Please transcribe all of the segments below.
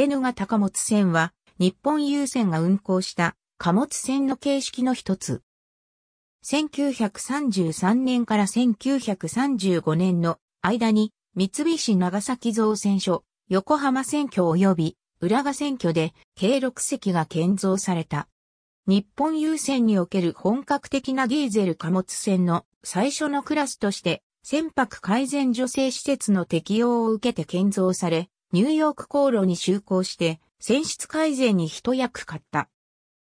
N 型貨物船は、日本郵船が運航した貨物船の形式の一つ。1933年から1935年の間に、三菱長崎造船所、横浜選挙及び浦賀選挙で計6隻が建造された。日本郵船における本格的なディーゼル貨物船の最初のクラスとして、船舶改善助成施設の適用を受けて建造され、ニューヨーク航路に就航して、戦出改善に一役買った。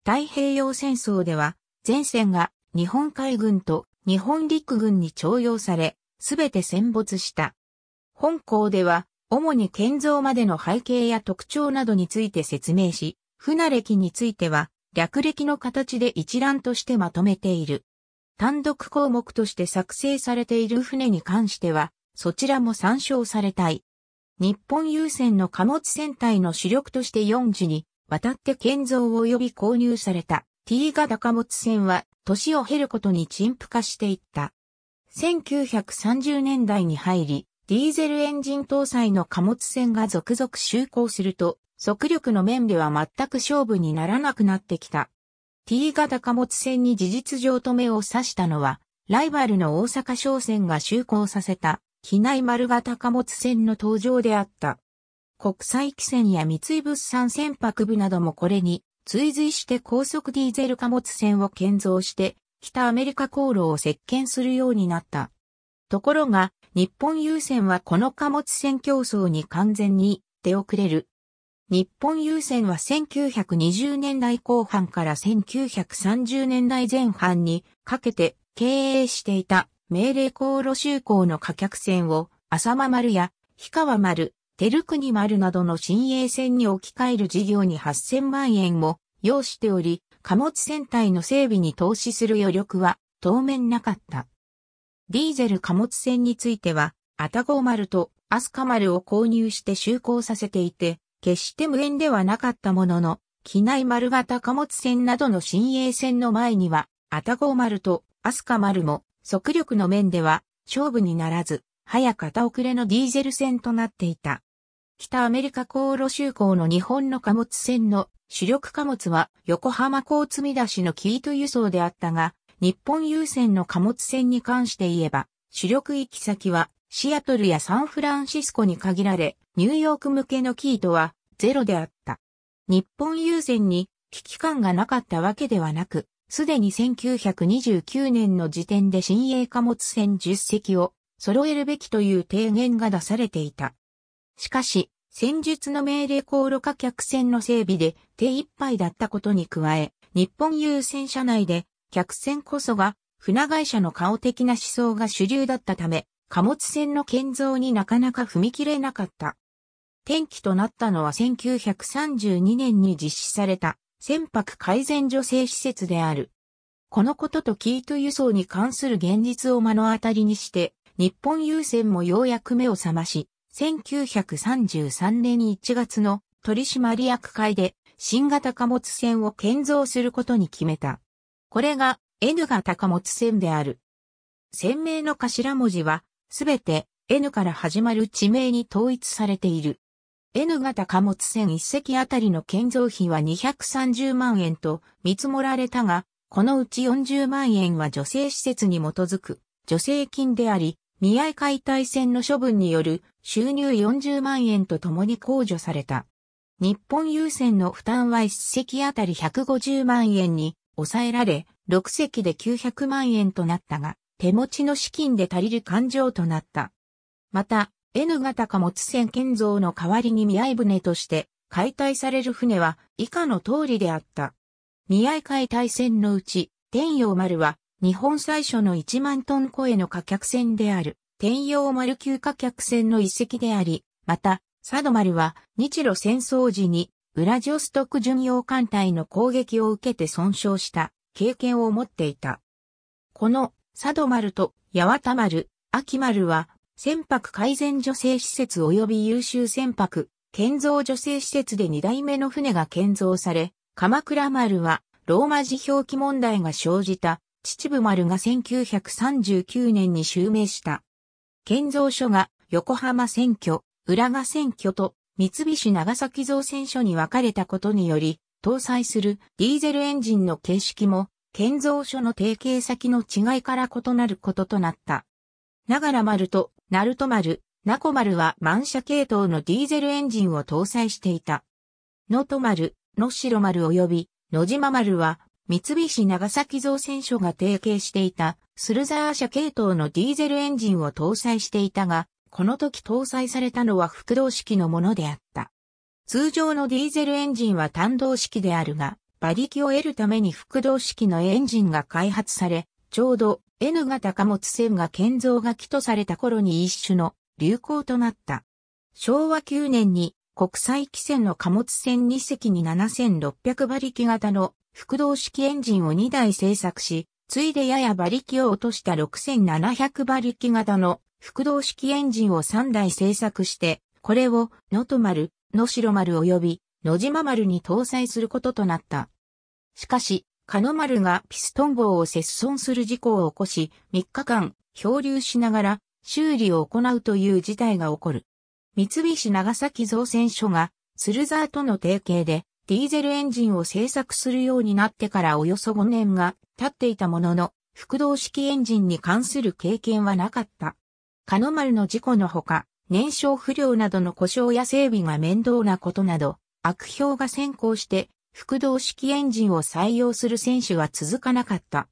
太平洋戦争では、前線が日本海軍と日本陸軍に徴用され、すべて戦没した。本校では、主に建造までの背景や特徴などについて説明し、船歴については、略歴の形で一覧としてまとめている。単独項目として作成されている船に関しては、そちらも参照されたい。日本郵船の貨物船体の主力として4時に、渡って建造及び購入された T 型貨物船は、年を経ることに陳腐化していった。1930年代に入り、ディーゼルエンジン搭載の貨物船が続々就航すると、速力の面では全く勝負にならなくなってきた。T 型貨物船に事実上止めを刺したのは、ライバルの大阪商船が就航させた機内丸型貨物船の登場であった。国際汽船や三井物産船舶部などもこれに追随して高速ディーゼル貨物船を建造して北アメリカ航路を接見するようになった。ところが日本郵船はこの貨物船競争に完全に出遅れる。日本郵船は1920年代後半から1930年代前半にかけて経営していた命令航路就航の貨客船を、浅間丸や、氷川丸、照国丸などの新鋭船に置き換える事業に8000万円も要しており、貨物船体の整備に投資する余力は当面なかった。ディーゼル貨物船については、アタゴ丸とアスカ丸を購入して就航させていて、決して無縁ではなかったものの、機内丸型貨物船などの新鋭船の前には、アタゴ丸とアスカ丸も速力の面では勝負にならず、早片遅れのディーゼル船となっていた。北アメリカ航路就航の日本の貨物船の主力貨物は横浜港積み出しのキート輸送であったが、日本郵船の貨物船に関して言えば、主力行き先はシアトルやサンフランシスコに限られ、ニューヨーク向けのキートはゼロであった。日本郵船に危機感がなかったわけではなく、すでに1929年の時点で新鋭貨物船10隻を揃えるべきという提言が出されていた。しかし、戦術の命令航路化客船の整備で手一杯だったことに加え、日本郵船車内で客船こそが船会社の顔的な思想が主流だったため、貨物船の建造になかなか踏み切れなかった。転機となったのは1932年に実施された船舶改善助成施設である。このこととキート輸送に関する現実を目の当たりにして、日本郵船もようやく目を覚まし、1933年1月の取締役会で新型貨物船を建造することに決めた。これが N 型貨物船である。船名の頭文字はすべて N から始まる地名に統一されている。N 型貨物船1隻あたりの建造費は230万円と見積もられたが、このうち40万円は女性施設に基づく助成金であり、見合解体船の処分による収入40万円とともに控除された。日本郵船の負担は1隻あたり150万円に抑えられ、6隻で900万円となったが、手持ちの資金で足りる勘定となった。また、N 型貨物船建造の代わりに見合船として解体される船は以下の通りであった。見合解体船のうち、天洋丸は日本最初の1万トン超えの貨客船である天洋丸級貨客船の遺跡であり、また、佐渡丸は日露戦争時にウラジオストク巡洋艦隊の攻撃を受けて損傷した経験を持っていた。この佐渡丸と八幡丸、秋丸は船舶改善助成施設及び優秀船舶、建造助成施設で2代目の船が建造され、鎌倉丸は、ローマ字表記問題が生じた、秩父丸が1939年に襲名した。建造所が横浜選挙、浦賀選挙と三菱長崎造船所に分かれたことにより、搭載するディーゼルエンジンの形式も、建造所の提携先の違いから異なることとなった。ながら丸とナルト丸、ナコ丸は満車系統のディーゼルエンジンを搭載していた。ノト丸、ノシロ丸及び、ノジマ丸は、三菱長崎造船所が提携していた、スルザー車系統のディーゼルエンジンを搭載していたが、この時搭載されたのは複動式のものであった。通常のディーゼルエンジンは単動式であるが、馬力を得るために複動式のエンジンが開発され、ちょうど N 型貨物船が建造が起とされた頃に一種の流行となった。昭和9年に国際汽船の貨物船2隻に7600馬力型の複動式エンジンを2台製作し、ついでやや馬力を落とした6700馬力型の複動式エンジンを3台製作して、これを能登丸、能代丸及び野島丸に搭載することとなった。しかし、カノマルがピストン号を接損する事故を起こし、3日間漂流しながら修理を行うという事態が起こる。三菱長崎造船所が鶴沢との提携でディーゼルエンジンを製作するようになってからおよそ5年が経っていたものの、複動式エンジンに関する経験はなかった。カノマルの事故のほか、燃焼不良などの故障や整備が面倒なことなど、悪評が先行して複動式エンジンを採用する選手は続かなかった。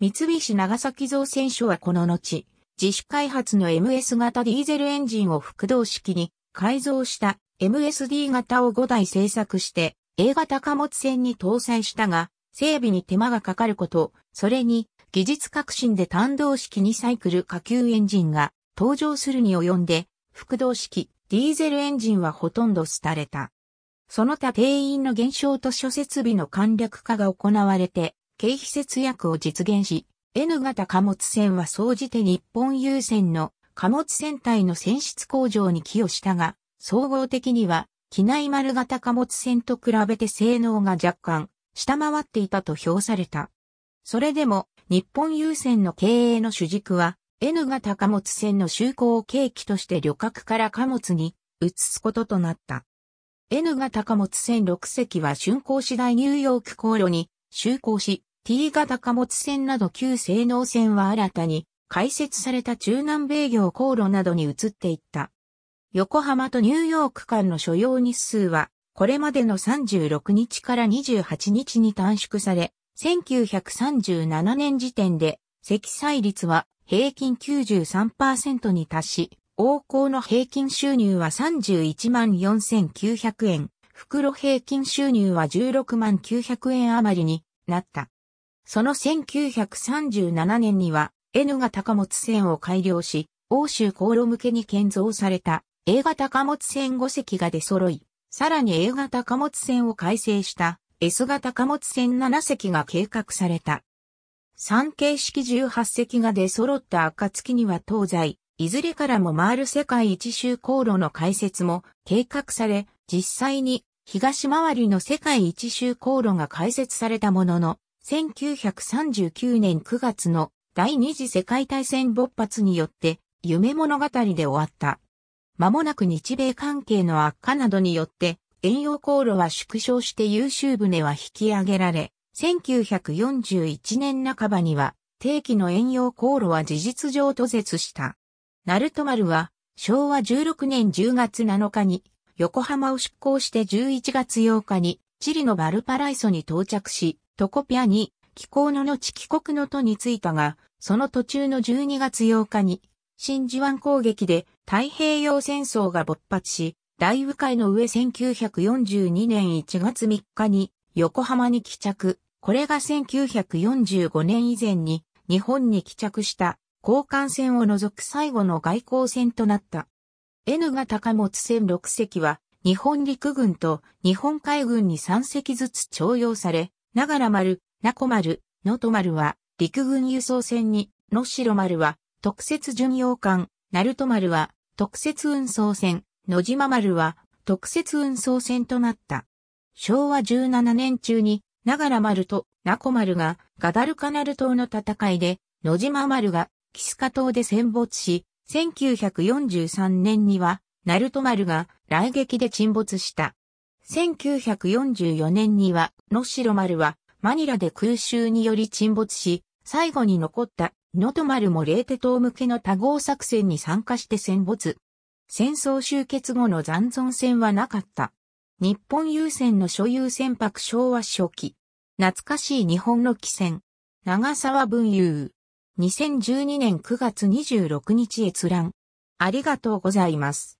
三菱長崎造選手はこの後、自主開発の MS 型ディーゼルエンジンを複動式に改造した MSD 型を5台製作して A 型貨物船に搭載したが、整備に手間がかかること、それに技術革新で単動式にサイクル下級エンジンが登場するに及んで、複動式ディーゼルエンジンはほとんど廃れた。その他定員の減少と諸設備の簡略化が行われて、経費節約を実現し、N 型貨物船は総じて日本郵船の貨物船体の船室向上に寄与したが、総合的には、機内丸型貨物船と比べて性能が若干、下回っていたと評された。それでも、日本郵船の経営の主軸は、N 型貨物船の就航を契機として旅客から貨物に移すこととなった。N 型貨物船6隻は竣工次第ニューヨーク航路に就航し、T 型貨物船など旧性能船は新たに開設された中南米業航路などに移っていった。横浜とニューヨーク間の所要日数は、これまでの36日から28日に短縮され、1937年時点で、積載率は平均93%に達し、王侯の平均収入は31万4900円、袋平均収入は16万900円余りになった。その1937年には N 型貨物船を改良し、欧州航路向けに建造された A 型貨物船5隻が出揃い、さらに A 型貨物船を改正した S 型貨物船7隻が計画された。3形式18隻が出揃った暁には東西、いずれからも回る世界一周航路の開設も計画され、実際に東回りの世界一周航路が開設されたものの、1939年9月の第二次世界大戦勃発によって夢物語で終わった。間もなく日米関係の悪化などによって、遠洋航路は縮小して優秀船は引き上げられ、1941年半ばには定期の遠洋航路は事実上途絶した。ナルト丸は、昭和16年10月7日に、横浜を出港して11月8日に、チリのバルパライソに到着し、トコピアに、寄港の後帰国の途に着いたが、その途中の12月8日に、真珠湾攻撃で太平洋戦争が勃発し、大迂回の上1942年1月3日に横浜に帰着。これが1945年以前に日本に帰着した交換戦を除く最後の外交戦となった。N が高持戦6隻は、日本陸軍と日本海軍に3隻ずつ徴用され、長良丸、名古丸、能登丸は陸軍輸送船に、能代丸は特設巡洋艦、鳴門丸は特設運送船、野島丸は特設運送船となった。昭和17年中に、長良丸と名古丸がガダルカナル島の戦いで、野島丸がキスカ島で戦没し、1943年には、ナルト丸が雷撃で沈没した。1944年には、ノロマ丸はマニラで空襲により沈没し、最後に残ったトマ丸もレーテ島向けの多号作戦に参加して戦没。戦争終結後の残存戦はなかった。日本優先の所有船舶昭和初期。懐かしい日本の汽船。長沢文雄。2012年9月26日閲覧。ありがとうございます。